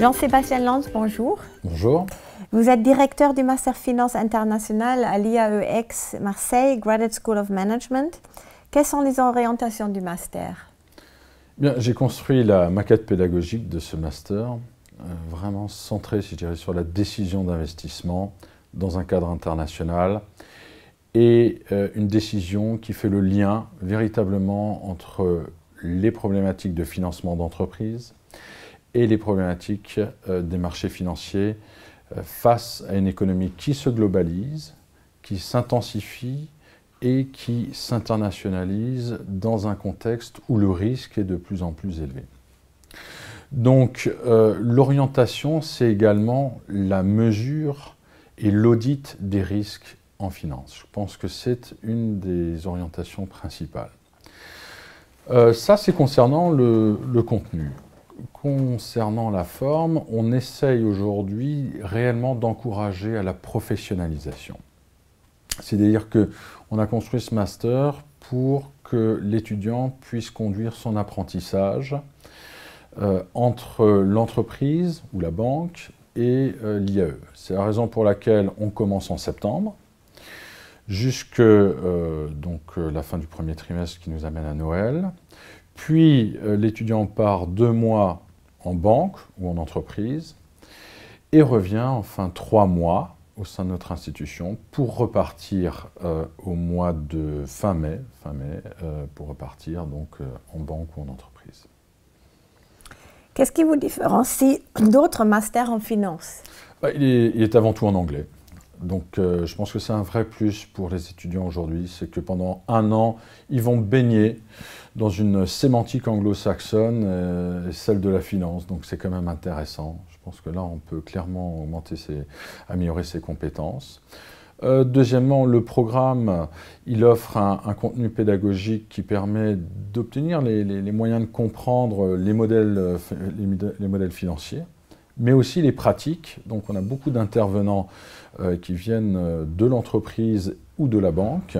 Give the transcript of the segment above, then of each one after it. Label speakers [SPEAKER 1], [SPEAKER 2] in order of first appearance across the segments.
[SPEAKER 1] Jean-Sébastien Lanz, bonjour. Bonjour. Vous êtes directeur du Master Finance International à l'IAEX Marseille, Graduate School of Management. Quelles sont les orientations du master eh Bien, J'ai construit la maquette pédagogique de ce master, euh, vraiment centrée, si dirais, sur la décision d'investissement dans un cadre international et euh, une décision qui fait le lien véritablement entre les problématiques de financement d'entreprise et les problématiques euh, des marchés financiers euh, face à une économie qui se globalise, qui s'intensifie et qui s'internationalise dans un contexte où le risque est de plus en plus élevé. Donc euh, l'orientation, c'est également la mesure et l'audit des risques en finance. Je pense que c'est une des orientations principales. ça, c'est concernant le contenu concernant la forme, on essaye aujourd'hui réellement d'encourager à la professionnalisation. C'est-à-dire qu'on a construit ce master pour que l'étudiant puisse conduire son apprentissage euh, entre l'entreprise ou la banque et euh, l'IAE. C'est la raison pour laquelle on commence en septembre jusque euh, donc, la fin du premier trimestre qui nous amène à Noël puis euh, l'étudiant part deux mois en banque ou en entreprise et revient enfin trois mois au sein de notre institution pour repartir euh, au mois de fin mai, fin mai euh, pour repartir donc en banque ou en entreprise. Qu'est-ce qui vous différencie d'autres masters en finance bah, il, est, avant tout en anglais. Donc euh, je pense que c'est un vrai plus pour les étudiants aujourd'hui, c'est que pendant un an, ils vont baigner dans une sémantique anglo-saxonne, euh, celle de la finance. Donc c'est quand même intéressant. Je pense que là, on peut clairement améliorer ses compétences. Euh, deuxièmement, le programme, il offre un, contenu pédagogique qui permet d'obtenir les, moyens de comprendre les modèles financiers mais aussi les pratiques. Donc on a beaucoup d'intervenants euh, qui viennent euh, de l'entreprise ou de la banque.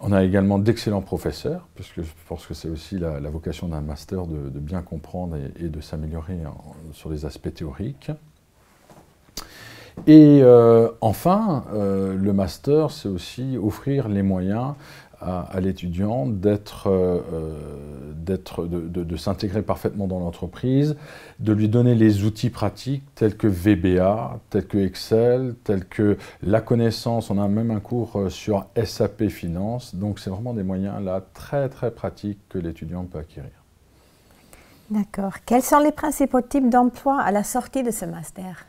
[SPEAKER 1] On a également d'excellents professeurs, puisque je pense que c'est aussi la, vocation d'un master de, bien comprendre et, de s'améliorer sur les aspects théoriques. Et euh, enfin, le master, c'est aussi offrir les moyens à, l'étudiant d'être, euh, euh, d'être, de, s'intégrer parfaitement dans l'entreprise, de lui donner les outils pratiques tels que VBA, tels que Excel, tels que la connaissance. On a même un cours euh, sur SAP Finance. Donc c'est vraiment des moyens là très très pratiques que l'étudiant peut acquérir. D'accord. Quels sont les principaux types d'emplois à la sortie de ce master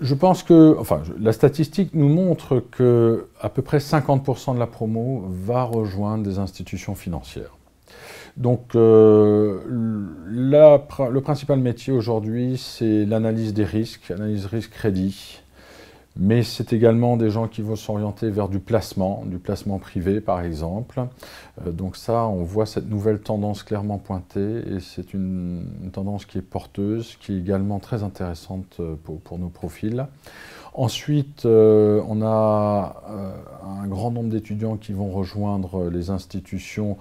[SPEAKER 1] je pense que, enfin, la statistique nous montre que à peu près 50% de la promo va rejoindre des institutions financières. Donc, euh, le principal métier aujourd'hui, c'est l'analyse des risques, analyse risque-crédit, mais c'est également des gens qui vont s'orienter vers du placement, du placement privé par exemple. Euh, donc ça, on voit cette nouvelle tendance clairement pointée et c'est une, tendance qui est porteuse, qui est également très intéressante euh, pour, nos profils. Ensuite, euh, on a un grand nombre d'étudiants qui vont rejoindre les institutions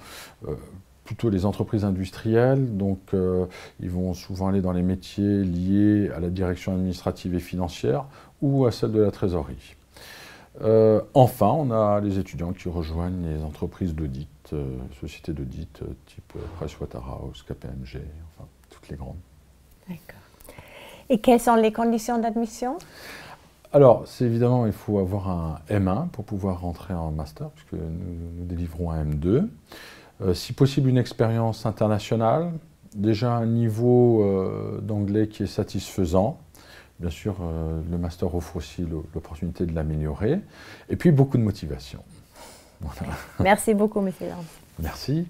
[SPEAKER 1] plutôt les entreprises industrielles, donc euh, ils vont souvent aller dans les métiers liés à la direction administrative et financière ou à celle de la trésorerie. Euh, enfin, on a les étudiants qui rejoignent les entreprises d'audit, euh, sociétés d'audit type Presswaterhouse, KPMG, enfin toutes les grandes. D'accord. Et quelles sont les conditions d'admission alors, c'est évidemment, il faut avoir un M1 pour pouvoir rentrer en master, puisque nous, nous délivrons un M2. Euh, si possible une expérience internationale, déjà un niveau euh, d'anglais qui est satisfaisant. Bien sûr, euh, le master offre aussi l'opportunité de l'améliorer. Et puis beaucoup de motivation. Merci beaucoup, monsieur Merci.